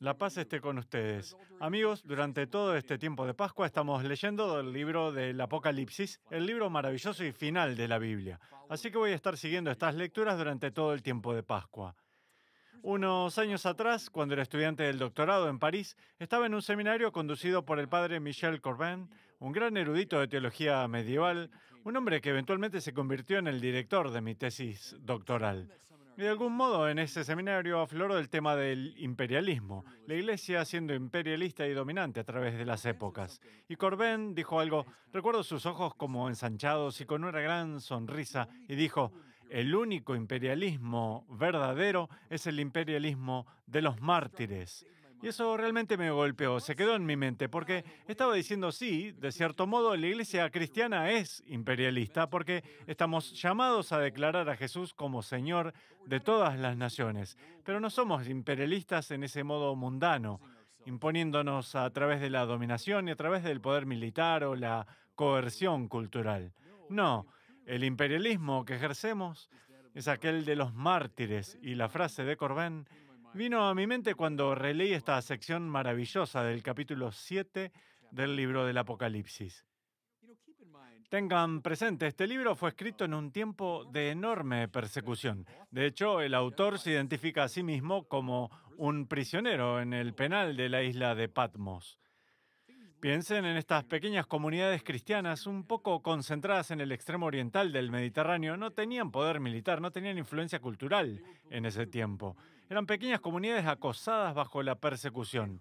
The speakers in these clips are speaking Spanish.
La paz esté con ustedes. Amigos, durante todo este tiempo de Pascua estamos leyendo el libro del Apocalipsis, el libro maravilloso y final de la Biblia. Así que voy a estar siguiendo estas lecturas durante todo el tiempo de Pascua. Unos años atrás, cuando era estudiante del doctorado en París, estaba en un seminario conducido por el padre Michel Corbin, un gran erudito de teología medieval, un hombre que eventualmente se convirtió en el director de mi tesis doctoral. De algún modo, en ese seminario afloró el tema del imperialismo, la iglesia siendo imperialista y dominante a través de las épocas. Y Corbén dijo algo, recuerdo sus ojos como ensanchados y con una gran sonrisa, y dijo, el único imperialismo verdadero es el imperialismo de los mártires. Y eso realmente me golpeó, se quedó en mi mente, porque estaba diciendo, sí, de cierto modo la iglesia cristiana es imperialista, porque estamos llamados a declarar a Jesús como Señor de todas las naciones, pero no somos imperialistas en ese modo mundano imponiéndonos a través de la dominación y a través del poder militar o la coerción cultural. No, el imperialismo que ejercemos es aquel de los mártires y la frase de Corbén vino a mi mente cuando releí esta sección maravillosa del capítulo 7 del libro del Apocalipsis. Tengan presente, este libro fue escrito en un tiempo de enorme persecución. De hecho, el autor se identifica a sí mismo como un prisionero en el penal de la isla de Patmos. Piensen en estas pequeñas comunidades cristianas un poco concentradas en el extremo oriental del Mediterráneo. No tenían poder militar, no tenían influencia cultural en ese tiempo. Eran pequeñas comunidades acosadas bajo la persecución.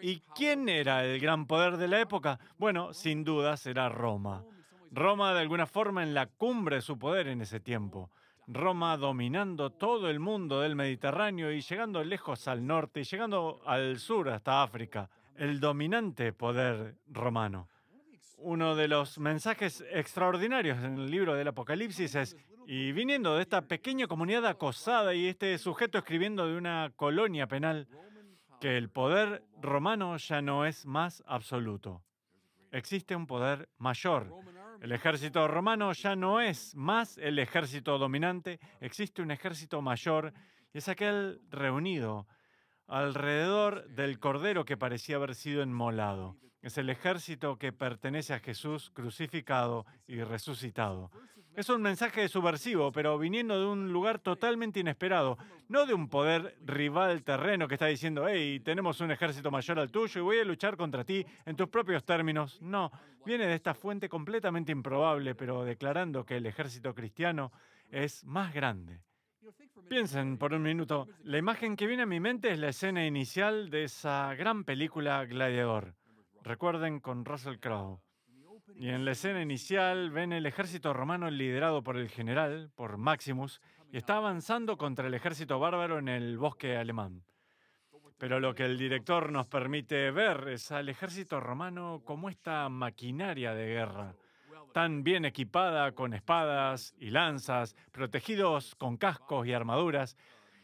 ¿Y quién era el gran poder de la época? Bueno, sin dudas era Roma. Roma de alguna forma en la cumbre de su poder en ese tiempo. Roma dominando todo el mundo del Mediterráneo y llegando lejos al norte y llegando al sur hasta África el dominante poder romano. Uno de los mensajes extraordinarios en el libro del Apocalipsis es, y viniendo de esta pequeña comunidad acosada y este sujeto escribiendo de una colonia penal, que el poder romano ya no es más absoluto. Existe un poder mayor. El ejército romano ya no es más el ejército dominante, existe un ejército mayor y es aquel reunido alrededor del cordero que parecía haber sido enmolado. Es el ejército que pertenece a Jesús crucificado y resucitado. Es un mensaje subversivo, pero viniendo de un lugar totalmente inesperado, no de un poder rival terreno que está diciendo, hey, tenemos un ejército mayor al tuyo y voy a luchar contra ti en tus propios términos. No, viene de esta fuente completamente improbable, pero declarando que el ejército cristiano es más grande Piensen por un minuto, la imagen que viene a mi mente es la escena inicial de esa gran película Gladiador. Recuerden con Russell Crowe. Y en la escena inicial ven el ejército romano liderado por el general, por Maximus, y está avanzando contra el ejército bárbaro en el bosque alemán. Pero lo que el director nos permite ver es al ejército romano como esta maquinaria de guerra tan bien equipada con espadas y lanzas, protegidos con cascos y armaduras,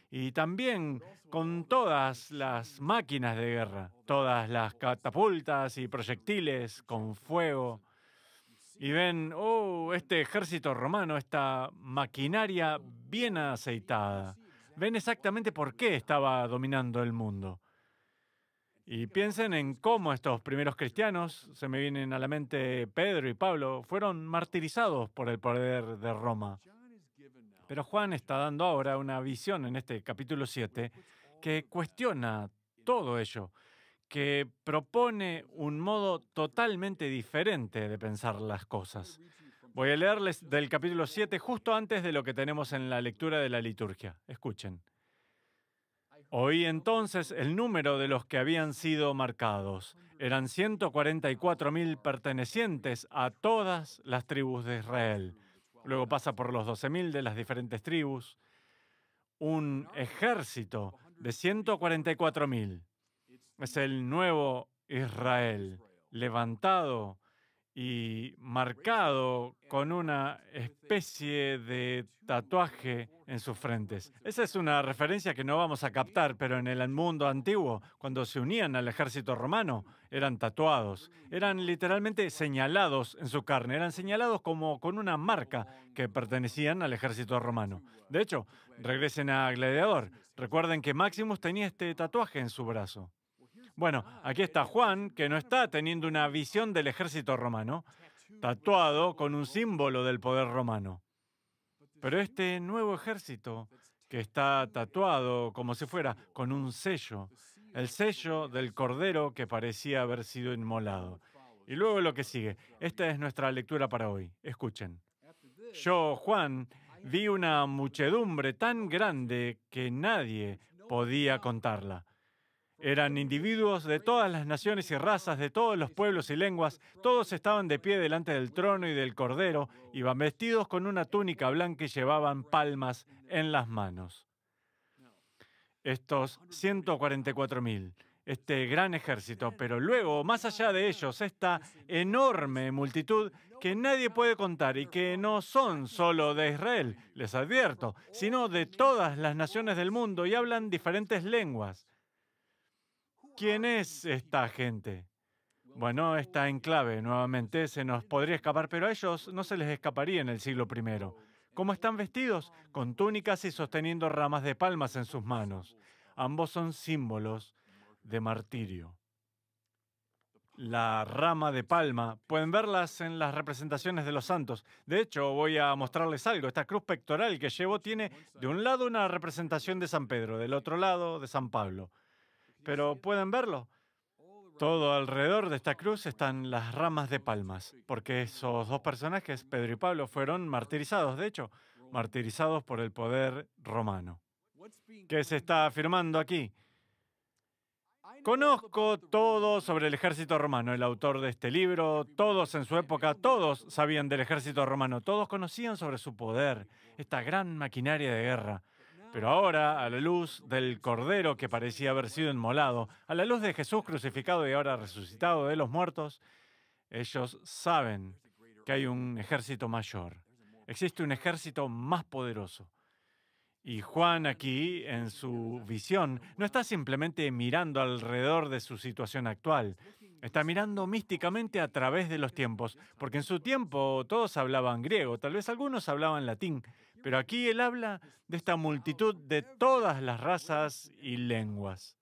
y también con todas las máquinas de guerra, todas las catapultas y proyectiles con fuego. Y ven, oh, este ejército romano, esta maquinaria bien aceitada. Ven exactamente por qué estaba dominando el mundo. Y piensen en cómo estos primeros cristianos, se me vienen a la mente Pedro y Pablo, fueron martirizados por el poder de Roma. Pero Juan está dando ahora una visión en este capítulo 7 que cuestiona todo ello, que propone un modo totalmente diferente de pensar las cosas. Voy a leerles del capítulo 7 justo antes de lo que tenemos en la lectura de la liturgia. Escuchen. Oí entonces el número de los que habían sido marcados. Eran 144.000 pertenecientes a todas las tribus de Israel. Luego pasa por los 12.000 de las diferentes tribus. Un ejército de 144.000. Es el nuevo Israel, levantado y marcado con una especie de tatuaje en sus frentes. Esa es una referencia que no vamos a captar, pero en el mundo antiguo, cuando se unían al ejército romano, eran tatuados, eran literalmente señalados en su carne, eran señalados como con una marca que pertenecían al ejército romano. De hecho, regresen a Gladiador, recuerden que Maximus tenía este tatuaje en su brazo. Bueno, aquí está Juan, que no está teniendo una visión del ejército romano, tatuado con un símbolo del poder romano. Pero este nuevo ejército, que está tatuado como si fuera con un sello, el sello del cordero que parecía haber sido inmolado. Y luego lo que sigue. Esta es nuestra lectura para hoy. Escuchen. Yo, Juan, vi una muchedumbre tan grande que nadie podía contarla. Eran individuos de todas las naciones y razas, de todos los pueblos y lenguas. Todos estaban de pie delante del trono y del cordero. Iban vestidos con una túnica blanca y llevaban palmas en las manos. Estos 144.000, este gran ejército, pero luego, más allá de ellos, esta enorme multitud que nadie puede contar y que no son solo de Israel, les advierto, sino de todas las naciones del mundo y hablan diferentes lenguas. ¿Quién es esta gente? Bueno, está en clave, nuevamente se nos podría escapar, pero a ellos no se les escaparía en el siglo I. ¿Cómo están vestidos? Con túnicas y sosteniendo ramas de palmas en sus manos. Ambos son símbolos de martirio. La rama de palma, pueden verlas en las representaciones de los santos. De hecho, voy a mostrarles algo. Esta cruz pectoral que llevo tiene de un lado una representación de San Pedro, del otro lado de San Pablo pero pueden verlo. Todo alrededor de esta cruz están las ramas de palmas, porque esos dos personajes, Pedro y Pablo, fueron martirizados, de hecho, martirizados por el poder romano. ¿Qué se está afirmando aquí? Conozco todo sobre el ejército romano, el autor de este libro, todos en su época, todos sabían del ejército romano, todos conocían sobre su poder, esta gran maquinaria de guerra. Pero ahora, a la luz del Cordero que parecía haber sido inmolado, a la luz de Jesús crucificado y ahora resucitado de los muertos, ellos saben que hay un ejército mayor, existe un ejército más poderoso. Y Juan aquí, en su visión, no está simplemente mirando alrededor de su situación actual, está mirando místicamente a través de los tiempos, porque en su tiempo todos hablaban griego, tal vez algunos hablaban latín, pero aquí él habla de esta multitud de todas las razas y lenguas.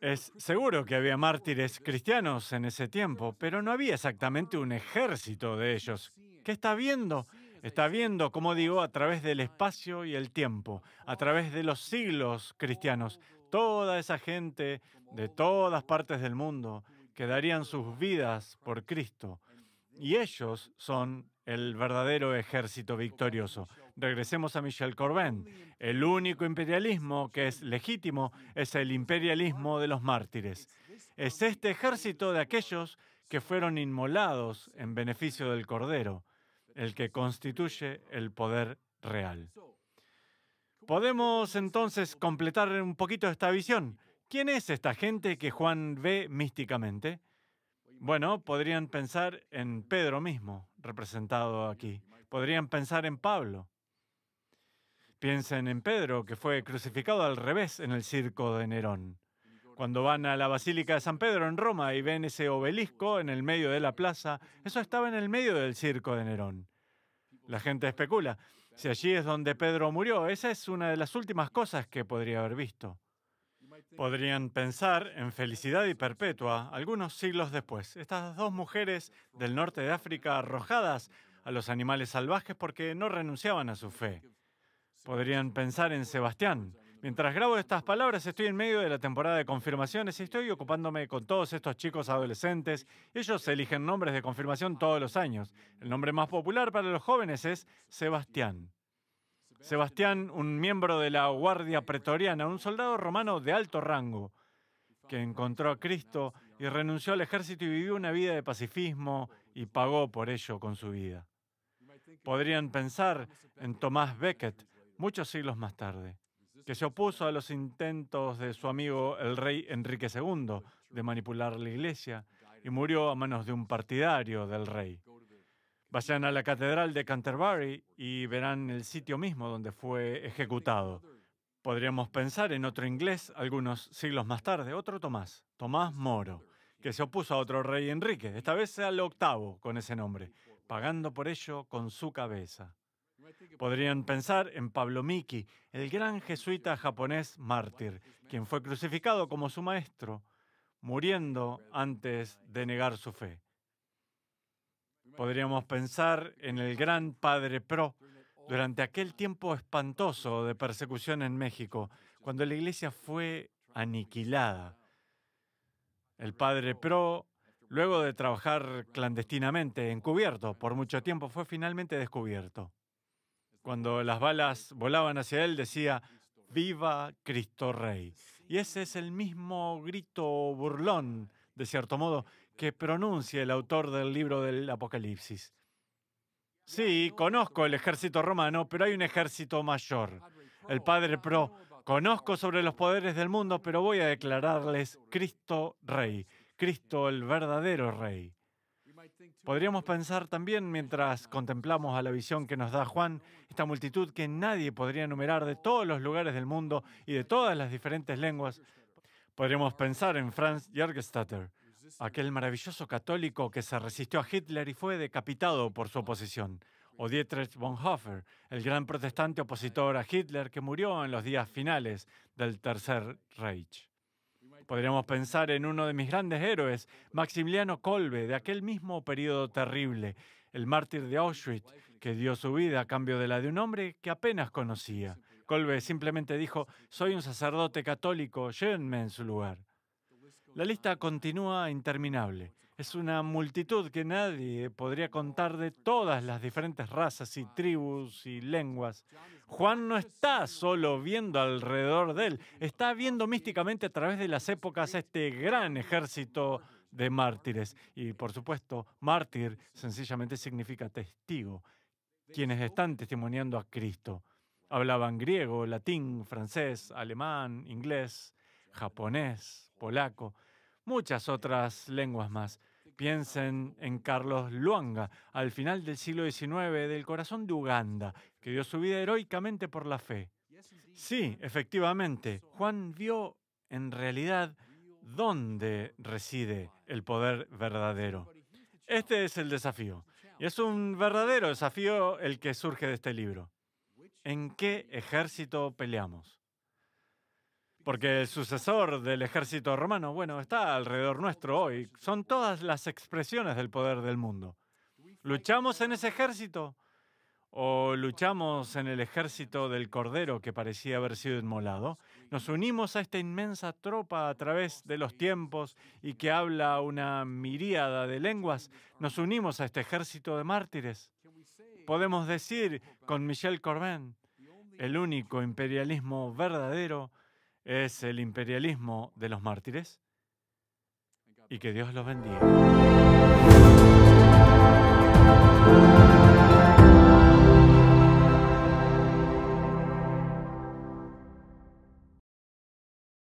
Es seguro que había mártires cristianos en ese tiempo, pero no había exactamente un ejército de ellos. ¿Qué está viendo? Está viendo, como digo, a través del espacio y el tiempo, a través de los siglos cristianos, toda esa gente de todas partes del mundo que darían sus vidas por Cristo, y ellos son el verdadero ejército victorioso. Regresemos a Michel Corbin. El único imperialismo que es legítimo es el imperialismo de los mártires. Es este ejército de aquellos que fueron inmolados en beneficio del Cordero, el que constituye el poder real. Podemos entonces completar un poquito esta visión. ¿Quién es esta gente que Juan ve místicamente? Bueno, podrían pensar en Pedro mismo, representado aquí. Podrían pensar en Pablo. Piensen en Pedro, que fue crucificado al revés en el circo de Nerón. Cuando van a la Basílica de San Pedro en Roma y ven ese obelisco en el medio de la plaza, eso estaba en el medio del circo de Nerón. La gente especula, si allí es donde Pedro murió, esa es una de las últimas cosas que podría haber visto podrían pensar en felicidad y perpetua algunos siglos después. Estas dos mujeres del norte de África arrojadas a los animales salvajes porque no renunciaban a su fe. Podrían pensar en Sebastián. Mientras grabo estas palabras estoy en medio de la temporada de confirmaciones y estoy ocupándome con todos estos chicos adolescentes. Ellos eligen nombres de confirmación todos los años. El nombre más popular para los jóvenes es Sebastián. Sebastián, un miembro de la Guardia Pretoriana, un soldado romano de alto rango, que encontró a Cristo y renunció al ejército y vivió una vida de pacifismo y pagó por ello con su vida. Podrían pensar en Tomás Becket muchos siglos más tarde, que se opuso a los intentos de su amigo el rey Enrique II de manipular la iglesia y murió a manos de un partidario del rey. Vayan a la Catedral de Canterbury y verán el sitio mismo donde fue ejecutado. Podríamos pensar en otro inglés algunos siglos más tarde, otro Tomás, Tomás Moro, que se opuso a otro rey Enrique, esta vez al octavo con ese nombre, pagando por ello con su cabeza. Podrían pensar en Pablo Miki, el gran jesuita japonés mártir, quien fue crucificado como su maestro, muriendo antes de negar su fe. Podríamos pensar en el gran padre Pro durante aquel tiempo espantoso de persecución en México, cuando la iglesia fue aniquilada. El padre Pro, luego de trabajar clandestinamente, encubierto por mucho tiempo, fue finalmente descubierto. Cuando las balas volaban hacia él, decía, Viva Cristo Rey. Y ese es el mismo grito burlón, de cierto modo, que pronuncie el autor del libro del Apocalipsis. Sí, conozco el ejército romano, pero hay un ejército mayor. El Padre Pro, conozco sobre los poderes del mundo, pero voy a declararles Cristo Rey, Cristo el verdadero Rey. Podríamos pensar también, mientras contemplamos a la visión que nos da Juan, esta multitud que nadie podría enumerar de todos los lugares del mundo y de todas las diferentes lenguas. Podríamos pensar en Franz Jörgstatter, eh, aquel maravilloso católico que se resistió a Hitler y fue decapitado por su oposición, o Dietrich Bonhoeffer, el gran protestante opositor a Hitler que murió en los días finales del Tercer Reich. Podríamos pensar en uno de mis grandes héroes, Maximiliano Kolbe, de aquel mismo período terrible, el mártir de Auschwitz, que dio su vida a cambio de la de un hombre que apenas conocía. Kolbe simplemente dijo, soy un sacerdote católico, llévenme en su lugar. La lista continúa interminable. Es una multitud que nadie podría contar de todas las diferentes razas y tribus y lenguas. Juan no está solo viendo alrededor de él, está viendo místicamente a través de las épocas este gran ejército de mártires. Y por supuesto, mártir sencillamente significa testigo, quienes están testimoniando a Cristo. Hablaban griego, latín, francés, alemán, inglés japonés, polaco, muchas otras lenguas más. Piensen en Carlos Luanga, al final del siglo XIX, del corazón de Uganda, que dio su vida heroicamente por la fe. Sí, efectivamente, Juan vio en realidad dónde reside el poder verdadero. Este es el desafío. Y es un verdadero desafío el que surge de este libro. ¿En qué ejército peleamos? Porque el sucesor del ejército romano, bueno, está alrededor nuestro hoy. Son todas las expresiones del poder del mundo. ¿Luchamos en ese ejército? ¿O luchamos en el ejército del Cordero que parecía haber sido inmolado? Nos unimos a esta inmensa tropa a través de los tiempos y que habla una miríada de lenguas. Nos unimos a este ejército de mártires. Podemos decir con Michel Corbin, el único imperialismo verdadero es el imperialismo de los mártires. Y que Dios los bendiga.